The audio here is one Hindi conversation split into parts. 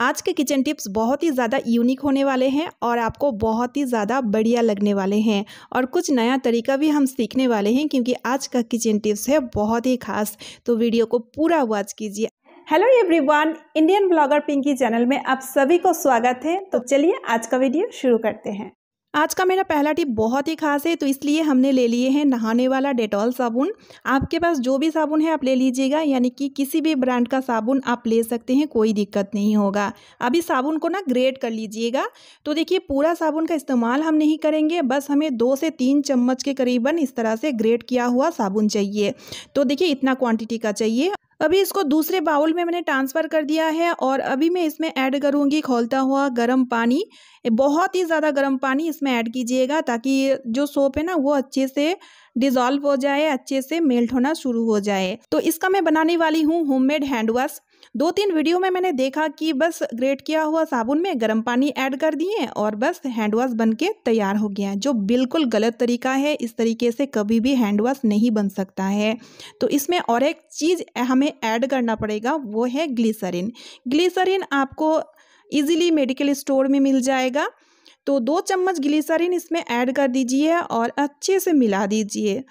आज के किचन टिप्स बहुत ही ज़्यादा यूनिक होने वाले हैं और आपको बहुत ही ज़्यादा बढ़िया लगने वाले हैं और कुछ नया तरीका भी हम सीखने वाले हैं क्योंकि आज का किचन टिप्स है बहुत ही खास तो वीडियो को पूरा वॉच कीजिए hello everyone Indian blogger Pinky channel में आप सभी को स्वागत है तो चलिए आज का वीडियो शुरू करते हैं आज का मेरा पहला टिप बहुत ही खास है तो इसलिए हमने ले लिए हैं नहाने वाला डेटॉल साबुन आपके पास जो भी साबुन है आप ले लीजिएगा यानी कि किसी भी ब्रांड का साबुन आप ले सकते हैं कोई दिक्कत नहीं होगा अभी साबुन को ना ग्रेट कर लीजिएगा तो देखिए पूरा साबुन का इस्तेमाल हम नहीं करेंगे बस हमें दो से तीन चम्मच के करीबन इस तरह से ग्रेट किया हुआ साबुन चाहिए तो देखिए इतना क्वान्टिटी का चाहिए अभी इसको दूसरे बाउल में मैंने ट्रांसफ़र कर दिया है और अभी मैं इसमें ऐड करूँगी खोलता हुआ गर्म पानी बहुत ही ज़्यादा गर्म पानी इसमें ऐड कीजिएगा ताकि जो सोप है ना वो अच्छे से डिज़ोल्व हो जाए अच्छे से मेल्ट होना शुरू हो जाए तो इसका मैं बनाने वाली हूँ होममेड हैंड वॉश दो तीन वीडियो में मैंने देखा कि बस ग्रेट किया हुआ साबुन में गर्म पानी ऐड कर दिए और बस हैंड वॉश बन के तैयार हो गया जो बिल्कुल गलत तरीका है इस तरीके से कभी भी हैंड वॉश नहीं बन सकता है तो इसमें और एक चीज़ हमें ऐड करना पड़ेगा वो है ग्लिसरीन ग्लिसरीन आपको ईजिली मेडिकल स्टोर में मिल जाएगा तो दो चम्मच ग्लिसरीन इसमें ऐड कर दीजिए और अच्छे से मिला दीजिए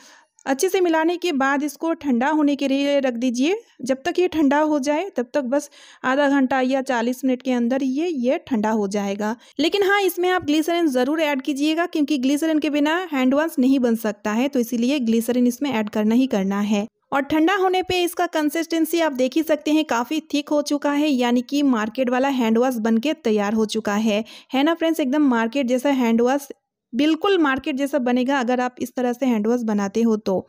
अच्छे से मिलाने के बाद इसको ठंडा होने के लिए रख दीजिए जब तक ये ठंडा हो जाए तब तक बस आधा घंटा या चालीस मिनट के अंदर ये ये ठंडा हो जाएगा लेकिन हाँ इसमें आप ग्लिसरिन ज़रूर ऐड कीजिएगा क्योंकि ग्लिसरिन के बिना हैंड वॉश नहीं बन सकता है तो इसीलिए ग्लिसरिन इसमें ऐड करना ही करना है और ठंडा होने पे इसका कंसिस्टेंसी आप देख ही सकते हैं काफ़ी थिक हो चुका है यानी कि मार्केट वाला हैंड वॉश बन के तैयार हो चुका है है ना फ्रेंड्स एकदम मार्केट जैसा हैंड वॉश बिल्कुल मार्केट जैसा बनेगा अगर आप इस तरह से हैंड वॉश बनाते हो तो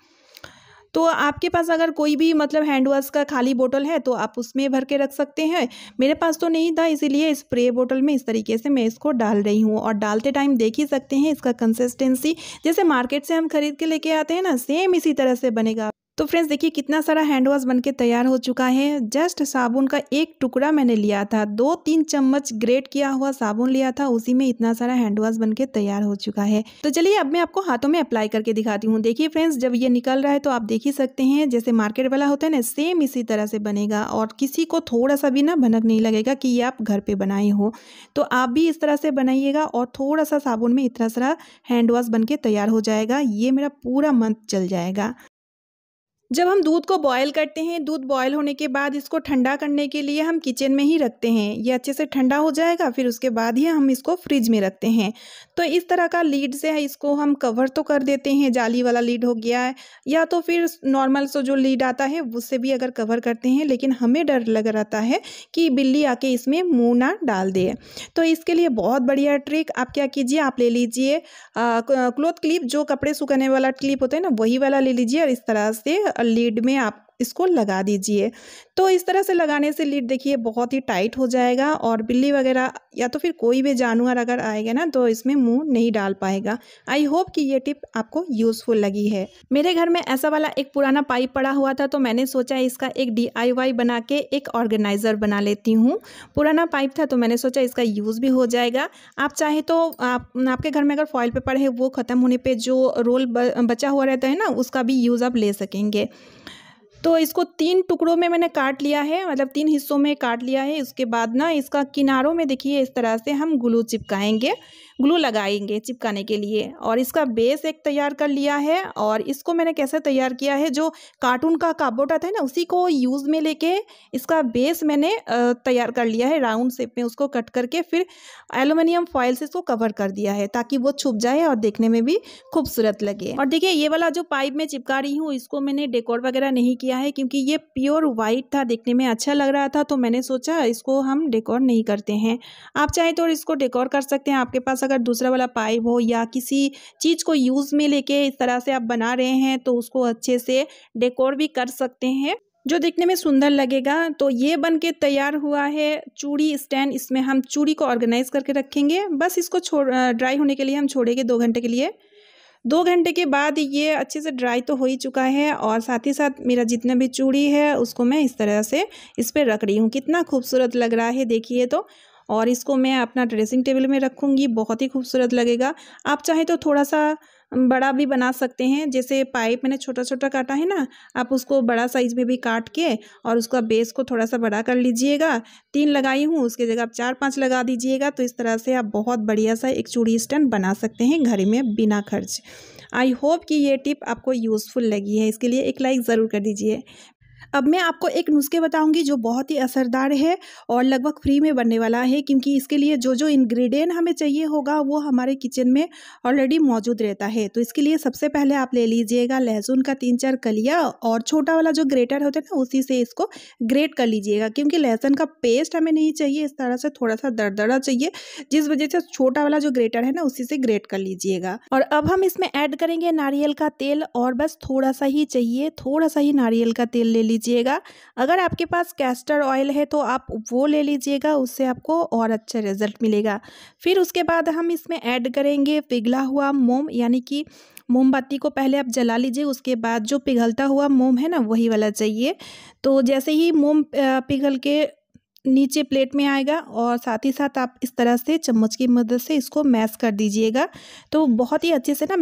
तो आपके पास अगर कोई भी मतलब हैंड वॉश का खाली बोतल है तो आप उसमें भर के रख सकते हैं मेरे पास तो नहीं था इसीलिए स्प्रे बोतल में इस तरीके से मैं इसको डाल रही हूँ और डालते टाइम देख ही सकते हैं इसका कंसिस्टेंसी जैसे मार्केट से हम खरीद के लेके आते हैं ना सेम इसी तरह से बनेगा तो फ्रेंड्स देखिए कितना सारा हैंड वॉश बनके तैयार हो चुका है जस्ट साबुन का एक टुकड़ा मैंने लिया था दो तीन चम्मच ग्रेट किया हुआ साबुन लिया था उसी में इतना सारा हैंड वॉश बनके तैयार हो चुका है तो चलिए अब मैं आपको हाथों में अप्लाई करके दिखाती हूँ देखिए फ्रेंड्स जब ये निकल रहा है तो आप देख ही सकते हैं जैसे मार्केट वाला होता है ना सेम इसी तरह से बनेगा और किसी को थोड़ा सा भी ना भनक नहीं लगेगा कि ये आप घर पर बनाए हो तो आप भी इस तरह से बनाइएगा और थोड़ा सा साबुन में इतना सारा हैंड वॉश बन तैयार हो जाएगा ये मेरा पूरा मंथ चल जाएगा जब हम दूध को बॉयल करते हैं दूध बॉयल होने के बाद इसको ठंडा करने के लिए हम किचन में ही रखते हैं ये अच्छे से ठंडा हो जाएगा फिर उसके बाद ही हम इसको फ्रिज में रखते हैं तो इस तरह का लीड से है इसको हम कवर तो कर देते हैं जाली वाला लीड हो गया है या तो फिर नॉर्मल सो जो लीड आता है उससे भी अगर कवर करते हैं लेकिन हमें डर लग रहता है कि बिल्ली आके इसमें मुँह ना डाल दे तो इसके लिए बहुत बढ़िया ट्रिक आप क्या कीजिए आप ले लीजिए क्लोथ क्लिप जो कपड़े सुखाने वाला क्लिप होता है ना वही वाला ले लीजिए और इस तरह से लीड में आप इसको लगा दीजिए तो इस तरह से लगाने से लीड देखिए बहुत ही टाइट हो जाएगा और बिल्ली वगैरह या तो फिर कोई भी जानवर अगर आएगा ना तो इसमें मुंह नहीं डाल पाएगा आई होप कि ये टिप आपको यूज़फुल लगी है मेरे घर में ऐसा वाला एक पुराना पाइप पड़ा हुआ था तो मैंने सोचा इसका एक डी बना के एक ऑर्गेनाइज़र बना लेती हूँ पुराना पाइप था तो मैंने सोचा इसका यूज़ भी हो जाएगा आप चाहे तो आप, आपके घर में अगर फॉइल पेपर है वो ख़त्म होने पर जो रोल बचा हुआ रहता है ना उसका भी यूज़ आप ले सकेंगे तो इसको तीन टुकड़ों में मैंने काट लिया है मतलब तीन हिस्सों में काट लिया है इसके बाद ना इसका किनारों में देखिए इस तरह से हम ग्लू चिपकाएंगे ग्लू लगाएंगे चिपकाने के लिए और इसका बेस एक तैयार कर लिया है और इसको मैंने कैसे तैयार किया है जो कार्टून का काबोट आता है ना उसी को यूज़ में लेके इसका बेस मैंने तैयार कर लिया है राउंड शेप में उसको कट करके फिर एलुमिनियम फॉयल से इसको कवर कर दिया है ताकि वो छुप जाए और देखने में भी खूबसूरत लगे और देखिए ये वाला जो पाइप में चिपका रही हूँ इसको मैंने डेकोर वगैरह नहीं किया किया है क्योंकि ये प्योर वाइट था देखने में अच्छा लग रहा था तो मैंने सोचा इसको हम डेकोर नहीं करते हैं आप चाहे तो इसको डेकोर कर सकते हैं आपके पास अगर दूसरा वाला पाइप हो या किसी चीज़ को यूज़ में लेके इस तरह से आप बना रहे हैं तो उसको अच्छे से डेकोर भी कर सकते हैं जो देखने में सुंदर लगेगा तो ये बन के तैयार हुआ है चूड़ी स्टैंड इसमें हम चूड़ी को ऑर्गेनाइज़ करके रखेंगे बस इसको छोड़ ड्राई होने के लिए हम छोड़ेंगे दो घंटे के लिए दो घंटे के बाद ये अच्छे से ड्राई तो हो ही चुका है और साथ ही साथ मेरा जितना भी चूड़ी है उसको मैं इस तरह से इस पर रख रही हूँ कितना खूबसूरत लग रहा है देखिए तो और इसको मैं अपना ड्रेसिंग टेबल में रखूँगी बहुत ही खूबसूरत लगेगा आप चाहें तो थोड़ा सा बड़ा भी बना सकते हैं जैसे पाइप मैंने छोटा छोटा काटा है ना आप उसको बड़ा साइज में भी काट के और उसका बेस को थोड़ा सा बड़ा कर लीजिएगा तीन लगाई हूँ उसके जगह आप चार पाँच लगा दीजिएगा तो इस तरह से आप बहुत बढ़िया सा एक चूड़ी स्टैंड बना सकते हैं घर में बिना खर्च आई होप कि ये टिप आपको यूज़फुल लगी है इसके लिए एक लाइक ज़रूर कर दीजिए अब मैं आपको एक नुस्खे बताऊंगी जो बहुत ही असरदार है और लगभग फ्री में बनने वाला है क्योंकि इसके लिए जो जो इंग्रेडिएंट हमें चाहिए होगा वो हमारे किचन में ऑलरेडी मौजूद रहता है तो इसके लिए सबसे पहले आप ले लीजिएगा लहसुन का तीन चार कलिया और छोटा वाला जो ग्रेटर होता है ना उसी से इसको ग्रेट कर लीजिएगा क्योंकि लहसुन का पेस्ट हमें नहीं चाहिए इस तरह से थोड़ा सा दरदरा चाहिए जिस वजह से छोटा वाला जो ग्रेटर है ना उसी से ग्रेट कर लीजिएगा और अब हम इसमें ऐड करेंगे नारियल का तेल और बस थोड़ा सा ही चाहिए थोड़ा सा ही नारियल का तेल ले लीजिए लीजिएगा अगर आपके पास कैस्टर ऑयल है तो आप वो ले लीजिएगा उससे आपको और अच्छा रिजल्ट मिलेगा फिर उसके बाद हम इसमें ऐड करेंगे पिघला हुआ मोम यानी कि मोमबत्ती को पहले आप जला लीजिए उसके बाद जो पिघलता हुआ मोम है ना वही वाला चाहिए तो जैसे ही मोम पिघल के नीचे प्लेट में आएगा और साथ ही साथ आप इस तरह से चम्मच की मदद से इसको मैश कर दीजिएगा तो बहुत ही अच्छे से ना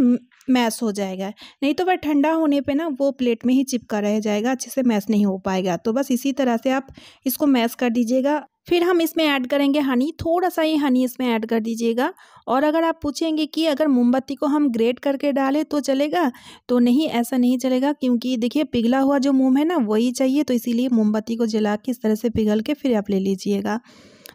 मैश हो जाएगा नहीं तो वह ठंडा होने पे ना वो प्लेट में ही चिपका रह जाएगा अच्छे से मैश नहीं हो पाएगा तो बस इसी तरह से आप इसको मैश कर दीजिएगा फिर हम इसमें ऐड करेंगे हनी थोड़ा सा ही हनी इसमें ऐड कर दीजिएगा और अगर आप पूछेंगे कि अगर मोमबत्ती को हम ग्रेट करके डालें तो चलेगा तो नहीं ऐसा नहीं चलेगा क्योंकि देखिए पिघला हुआ जो मोम है ना वही चाहिए तो इसीलिए मोमबत्ती को जला के इस तरह से पिघल के फिर आप ले लीजिएगा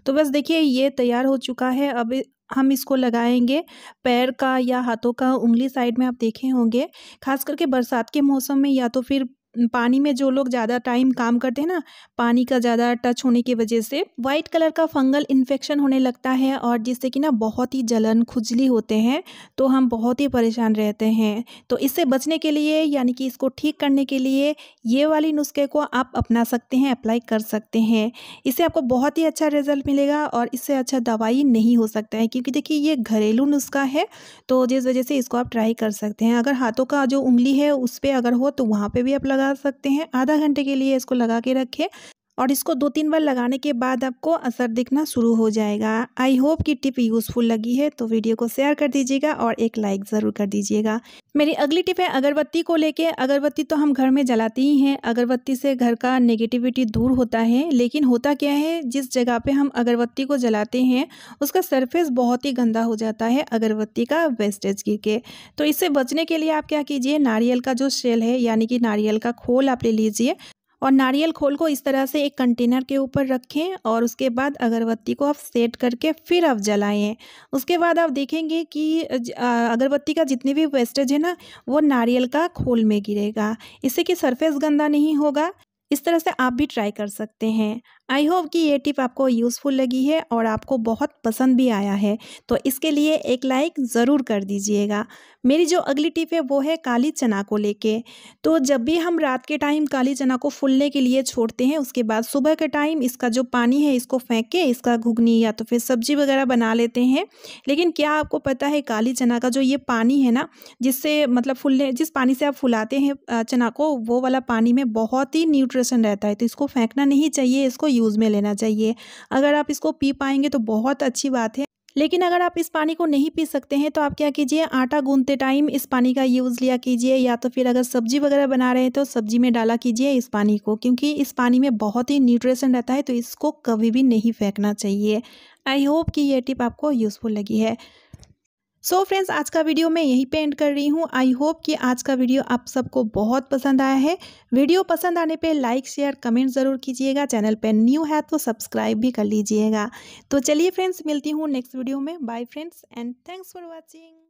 तो बस देखिए ये तैयार हो चुका है अब हम इसको लगाएंगे पैर का या हाथों का उंगली साइड में आप देखे होंगे खास करके बरसात के मौसम में या तो फिर पानी में जो लोग ज़्यादा टाइम काम करते हैं ना पानी का ज़्यादा टच होने की वजह से वाइट कलर का फंगल इन्फेक्शन होने लगता है और जिससे कि ना बहुत ही जलन खुजली होते हैं तो हम बहुत ही परेशान रहते हैं तो इससे बचने के लिए यानी कि इसको ठीक करने के लिए ये वाली नुस्खे को आप अपना सकते हैं अप्लाई कर सकते हैं इससे आपको बहुत ही अच्छा रिजल्ट मिलेगा और इससे अच्छा दवाई नहीं हो सकता है क्योंकि देखिए ये घरेलू नुस्खा है तो जिस वजह से इसको आप ट्राई कर सकते हैं अगर हाथों का जो उंगली है उस पर अगर हो तो वहाँ पर भी आप लगा सकते हैं आधा घंटे के लिए इसको लगा के रखें और इसको दो तीन बार लगाने के बाद आपको असर दिखना शुरू हो जाएगा आई होप कि टिप यूज़फुल लगी है तो वीडियो को शेयर कर दीजिएगा और एक लाइक ज़रूर कर दीजिएगा मेरी अगली टिप है अगरबत्ती को लेके अगरबत्ती तो हम घर में जलाते ही हैं अगरबत्ती से घर का नेगेटिविटी दूर होता है लेकिन होता क्या है जिस जगह पे हम अगरबत्ती को जलाते हैं उसका सरफेस बहुत ही गंदा हो जाता है अगरबत्ती का वेस्टेज गिर के तो इससे बचने के लिए आप क्या कीजिए नारियल का जो शेल है यानी कि नारियल का खोल आप ले लीजिए और नारियल खोल को इस तरह से एक कंटेनर के ऊपर रखें और उसके बाद अगरबत्ती को आप सेट करके फिर आप जलाएं उसके बाद आप देखेंगे कि अगरबत्ती का जितनी भी वेस्टेज है ना वो नारियल का खोल में गिरेगा इससे कि सरफेस गंदा नहीं होगा इस तरह से आप भी ट्राई कर सकते हैं आई होप कि ये टिप आपको यूज़फुल लगी है और आपको बहुत पसंद भी आया है तो इसके लिए एक लाइक ज़रूर कर दीजिएगा मेरी जो अगली टिप है वो है काली चना को लेके तो जब भी हम रात के टाइम काली चना को फूलने के लिए छोड़ते हैं उसके बाद सुबह के टाइम इसका जो पानी है इसको फेंक के इसका घुगनी या तो फिर सब्जी वगैरह बना लेते हैं लेकिन क्या आपको पता है काली चना का जो ये पानी है ना जिससे मतलब फूलने जिस पानी से आप फुलाते हैं चना को वो वाला पानी में बहुत ही न्यूट्र न्यूट्रिशन रहता है तो इसको फेंकना नहीं चाहिए इसको यूज़ में लेना चाहिए अगर आप इसको पी पाएंगे तो बहुत अच्छी बात है लेकिन अगर आप इस पानी को नहीं पी सकते हैं तो आप क्या कीजिए आटा गूंदते टाइम इस पानी का यूज़ लिया कीजिए या तो फिर अगर सब्जी वगैरह बना रहे हैं तो सब्जी में डाला कीजिए इस पानी को क्योंकि इस पानी में बहुत ही न्यूट्रिशन रहता है तो इसको कभी भी नहीं फेंकना चाहिए आई होप कि ये टिप आपको यूज़फुल लगी है सो so फ्रेंड्स आज का वीडियो मैं यहीं पे एंड कर रही हूँ आई होप कि आज का वीडियो आप सबको बहुत पसंद आया है वीडियो पसंद आने पे लाइक शेयर कमेंट ज़रूर कीजिएगा चैनल पे न्यू है तो सब्सक्राइब भी कर लीजिएगा तो चलिए फ्रेंड्स मिलती हूँ नेक्स्ट वीडियो में bye friends and thanks for watching